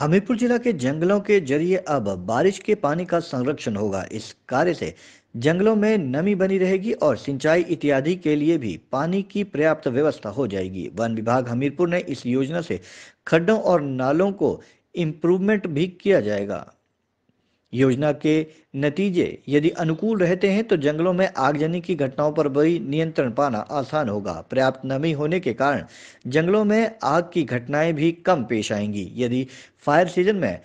हमीरपुर जिला के जंगलों के जरिए अब बारिश के पानी का संरक्षण होगा इस कार्य से जंगलों में नमी बनी रहेगी और सिंचाई इत्यादि के लिए भी पानी की पर्याप्त व्यवस्था हो जाएगी वन विभाग हमीरपुर ने इस योजना से खड्डों और नालों को इम्प्रूवमेंट भी किया जाएगा योजना के नतीजे यदि अनुकूल रहते हैं तो जंगलों में आगजनी की घटनाओं पर भी नियंत्रण पाना आसान होगा पर्याप्त नमी होने के कारण जंगलों में आग की घटनाएं भी कम पेश आएंगी यदि फायर सीजन में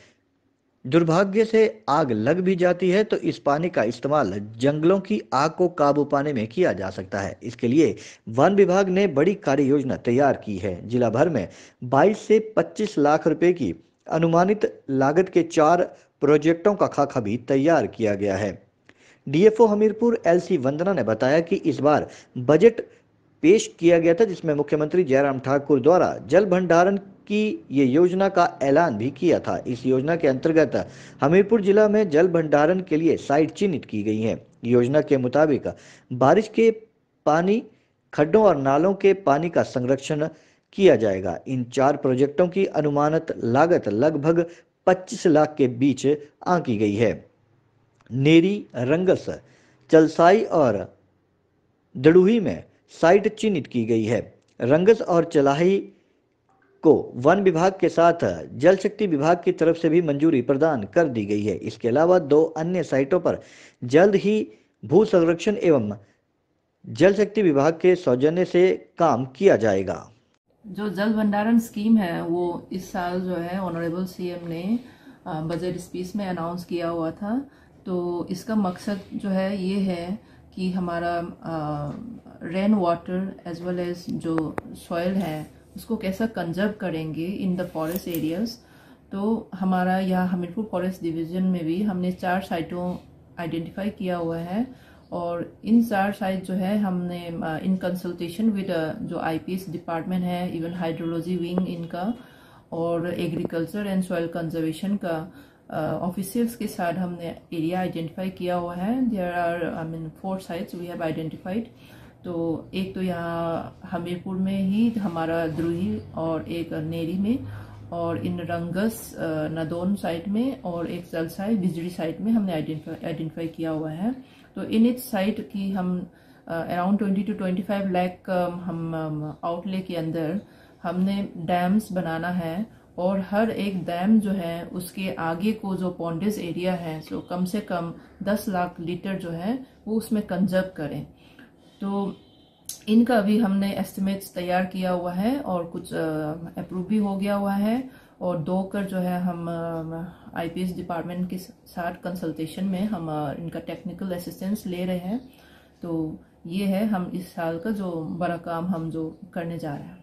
दुर्भाग्य से आग लग भी जाती है तो इस पानी का इस्तेमाल जंगलों की आग को काबू पाने में किया जा सकता है इसके लिए वन विभाग ने बड़ी कार्य योजना तैयार की है जिला भर में 22 से 25 लाख रुपए की अनुमानित लागत के चार प्रोजेक्टों का खाका भी तैयार किया गया है डीएफओ हमीरपुर एलसी वंदना ने बताया कि इस बार बजट पेश किया गया था जिसमें मुख्यमंत्री जयराम ठाकुर द्वारा जल भंडारण की ये योजना का ऐलान भी किया था इस योजना के अंतर्गत हमीरपुर जिला में जल भंडारण के लिए साइट चिन्हित की गई है योजना के मुताबिक बारिश के पानी खड्डों और नालों के पानी का संरक्षण किया जाएगा इन चार प्रोजेक्टों की अनुमानित लागत लगभग 25 लाख के बीच आंकी गई है नेरी रंगस चलसाई और दड़ूही में साइट चिन्हित की गई है रंगस और चलाही को वन विभाग के साथ जल शक्ति विभाग की तरफ से भी मंजूरी प्रदान कर दी गई है इसके अलावा दो अन्य साइटों पर जल्द ही भू संरक्षण एवं जल शक्ति विभाग के सौजन्य से काम किया जाएगा जो जल भंडारण स्कीम है वो इस साल जो है ऑनरेबल सीएम ने बजट स्पीच में अनाउंस किया हुआ था तो इसका मकसद जो है ये है कि हमारा rain water as well as जो सॉयल है उसको कैसा कंजर्व करेंगे इन द फॉरेस्ट एरियाज़ तो हमारा यहाँ हमीरपुर फॉरेस्ट डिवीज़न में भी हमने चार साइटों आइडेंटिफाई किया हुआ है और इन चार साइड जो है हमने इन कंसल्टेशन विद जो आईपीएस डिपार्टमेंट है इवन हाइड्रोलॉजी विंग इनका और एग्रीकल्चर एंड सॉयल कंजर्वेशन का ऑफिसर्स के साथ हमने एरिया आइडेंटिफाई किया हुआ है there are I mean four sites we have identified तो एक तो यहाँ हमीरपुर में ही हमारा द्रोही और एक नेरी में और इन रंगस नदोन साइड में और एक जलसाई बिजड़ी साइड में हमने आइडेंटिफाई किया हुआ है तो इन इच साइट की हम around twenty two twenty five lakh हम आउटले के अंदर हमने डैम्स बनाना है और हर एक डैम जो है उसके आगे को जो पॉन्डेज एरिया है सो कम से कम दस लाख लीटर जो है वो उसमें कंजर्व करें तो इनका अभी हमने एस्टिमेट्स तैयार किया हुआ है और कुछ अप्रूव भी हो गया हुआ है और दो कर जो है हम आईपीएस डिपार्टमेंट के साथ कंसल्टेशन में हम इनका टेक्निकल असिस्टेंस ले रहे हैं तो ये है हम इस साल का जो बड़ा काम हम जो करने जा रहे हैं